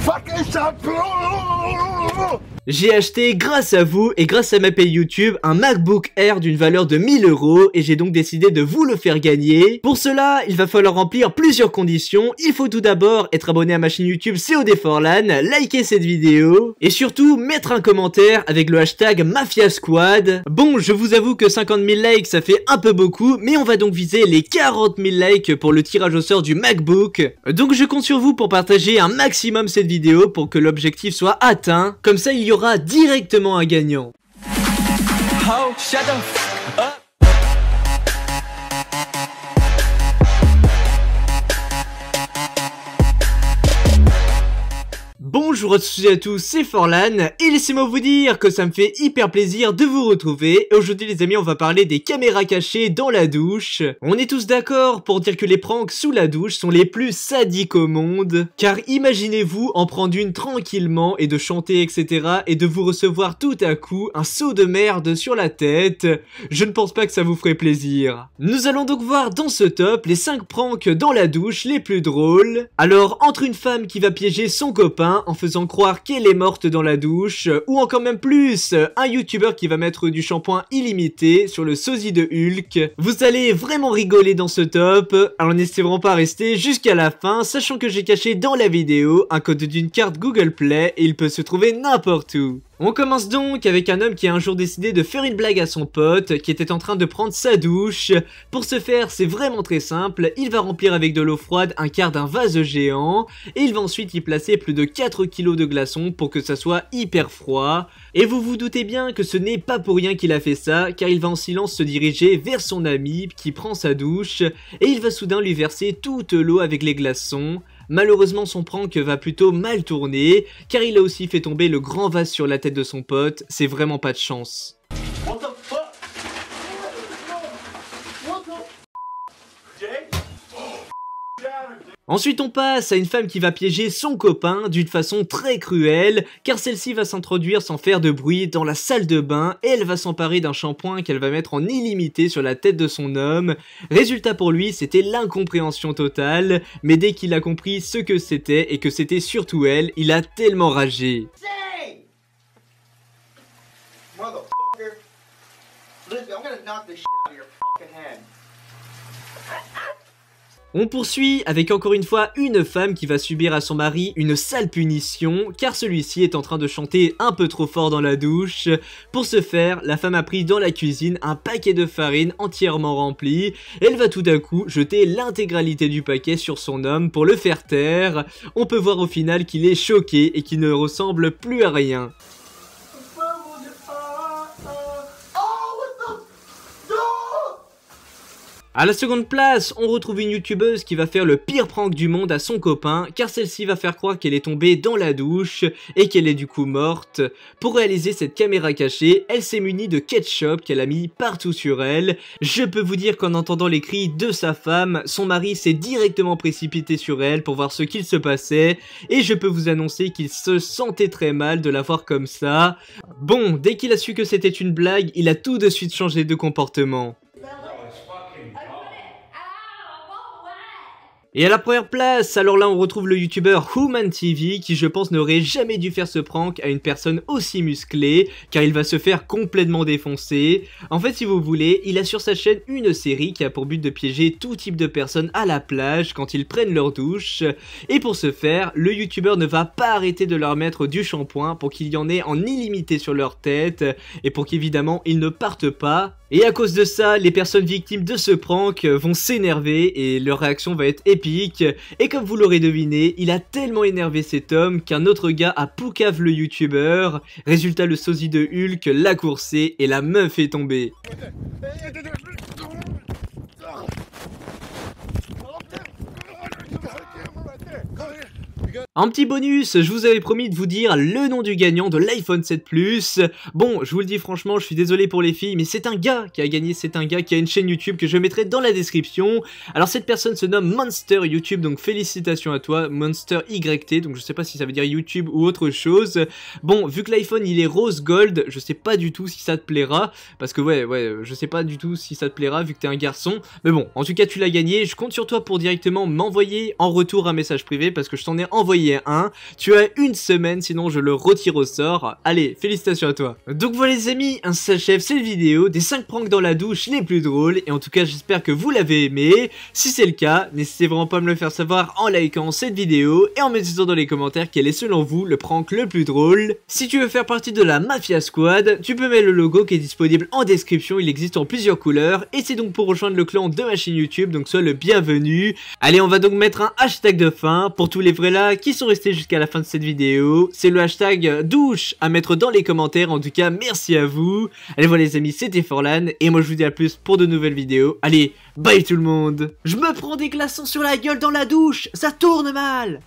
Fuck is up! J'ai acheté, grâce à vous et grâce à ma paye YouTube, un MacBook Air d'une valeur de 1000 euros et j'ai donc décidé de vous le faire gagner. Pour cela, il va falloir remplir plusieurs conditions. Il faut tout d'abord être abonné à ma chaîne YouTube COD4LAN, liker cette vidéo et surtout mettre un commentaire avec le hashtag Mafia Squad. Bon, je vous avoue que 50 000 likes ça fait un peu beaucoup, mais on va donc viser les 40 000 likes pour le tirage au sort du MacBook. Donc je compte sur vous pour partager un maximum cette vidéo pour que l'objectif soit atteint. Comme ça, il y il y aura directement un gagnant. Oh, Bonjour à tous et à tous, c'est Forlan, et laissez-moi vous dire que ça me fait hyper plaisir de vous retrouver. Aujourd'hui les amis, on va parler des caméras cachées dans la douche. On est tous d'accord pour dire que les pranks sous la douche sont les plus sadiques au monde, car imaginez-vous en prendre une tranquillement et de chanter etc, et de vous recevoir tout à coup un saut de merde sur la tête. Je ne pense pas que ça vous ferait plaisir. Nous allons donc voir dans ce top les 5 pranks dans la douche les plus drôles. Alors, entre une femme qui va piéger son copain, en faisant croire qu'elle est morte dans la douche, ou encore même plus, un youtubeur qui va mettre du shampoing illimité sur le sosie de Hulk. Vous allez vraiment rigoler dans ce top, alors n'hésitez pas à rester jusqu'à la fin, sachant que j'ai caché dans la vidéo un code d'une carte Google Play et il peut se trouver n'importe où. On commence donc avec un homme qui a un jour décidé de faire une blague à son pote qui était en train de prendre sa douche. Pour ce faire, c'est vraiment très simple, il va remplir avec de l'eau froide un quart d'un vase géant et il va ensuite y placer plus de 4 kg de glaçons pour que ça soit hyper froid. Et vous vous doutez bien que ce n'est pas pour rien qu'il a fait ça car il va en silence se diriger vers son ami qui prend sa douche et il va soudain lui verser toute l'eau avec les glaçons Malheureusement, son prank va plutôt mal tourner, car il a aussi fait tomber le grand vase sur la tête de son pote, c'est vraiment pas de chance. Ensuite, on passe à une femme qui va piéger son copain d'une façon très cruelle, car celle-ci va s'introduire sans faire de bruit dans la salle de bain et elle va s'emparer d'un shampoing qu'elle va mettre en illimité sur la tête de son homme. Résultat pour lui, c'était l'incompréhension totale, mais dès qu'il a compris ce que c'était et que c'était surtout elle, il a tellement ragé. On poursuit avec encore une fois une femme qui va subir à son mari une sale punition car celui-ci est en train de chanter un peu trop fort dans la douche. Pour ce faire, la femme a pris dans la cuisine un paquet de farine entièrement rempli. Elle va tout à coup jeter l'intégralité du paquet sur son homme pour le faire taire. On peut voir au final qu'il est choqué et qu'il ne ressemble plus à rien. A la seconde place, on retrouve une youtubeuse qui va faire le pire prank du monde à son copain, car celle-ci va faire croire qu'elle est tombée dans la douche et qu'elle est du coup morte. Pour réaliser cette caméra cachée, elle s'est munie de ketchup qu'elle a mis partout sur elle. Je peux vous dire qu'en entendant les cris de sa femme, son mari s'est directement précipité sur elle pour voir ce qu'il se passait, et je peux vous annoncer qu'il se sentait très mal de la voir comme ça. Bon, dès qu'il a su que c'était une blague, il a tout de suite changé de comportement. Et à la première place, alors là on retrouve le youtubeur Human TV qui je pense n'aurait jamais dû faire ce prank à une personne aussi musclée car il va se faire complètement défoncer. En fait si vous voulez, il a sur sa chaîne une série qui a pour but de piéger tout type de personnes à la plage quand ils prennent leur douche et pour ce faire, le youtubeur ne va pas arrêter de leur mettre du shampoing pour qu'il y en ait en illimité sur leur tête et pour qu'évidemment ils ne partent pas. Et à cause de ça, les personnes victimes de ce prank vont s'énerver et leur réaction va être épique et comme vous l'aurez deviné, il a tellement énervé cet homme qu'un autre gars a poucave le youtubeur. Résultat, le sosie de Hulk l'a coursé et la meuf est tombée. Un petit bonus, je vous avais promis de vous dire le nom du gagnant de l'iPhone 7 Plus. Bon, je vous le dis franchement, je suis désolé pour les filles, mais c'est un gars qui a gagné, c'est un gars qui a une chaîne YouTube que je mettrai dans la description. Alors cette personne se nomme Monster YouTube, donc félicitations à toi, Monster YT, donc je sais pas si ça veut dire YouTube ou autre chose. Bon, vu que l'iPhone il est rose gold, je sais pas du tout si ça te plaira, parce que ouais, ouais, je sais pas du tout si ça te plaira vu que t'es un garçon. Mais bon, en tout cas tu l'as gagné, je compte sur toi pour directement m'envoyer en retour un message privé parce que je t'en ai envoyer un. Tu as une semaine, sinon je le retire au sort. Allez, félicitations à toi. Donc voilà les amis, un s'achève cette vidéo des 5 pranks dans la douche les plus drôles. Et en tout cas, j'espère que vous l'avez aimé. Si c'est le cas, n'hésitez vraiment pas à me le faire savoir en likant cette vidéo et en me disant dans les commentaires quel est selon vous le prank le plus drôle. Si tu veux faire partie de la Mafia Squad, tu peux mettre le logo qui est disponible en description. Il existe en plusieurs couleurs et c'est donc pour rejoindre le clan de ma chaîne YouTube. Donc sois le bienvenu. Allez, on va donc mettre un hashtag de fin pour tous les vrais là euh, qui sont restés jusqu'à la fin de cette vidéo. C'est le hashtag douche à mettre dans les commentaires. En tout cas, merci à vous. Allez voilà les amis, c'était Forlan. Et moi je vous dis à plus pour de nouvelles vidéos. Allez, bye tout le monde. Je me prends des glaçons sur la gueule dans la douche. Ça tourne mal.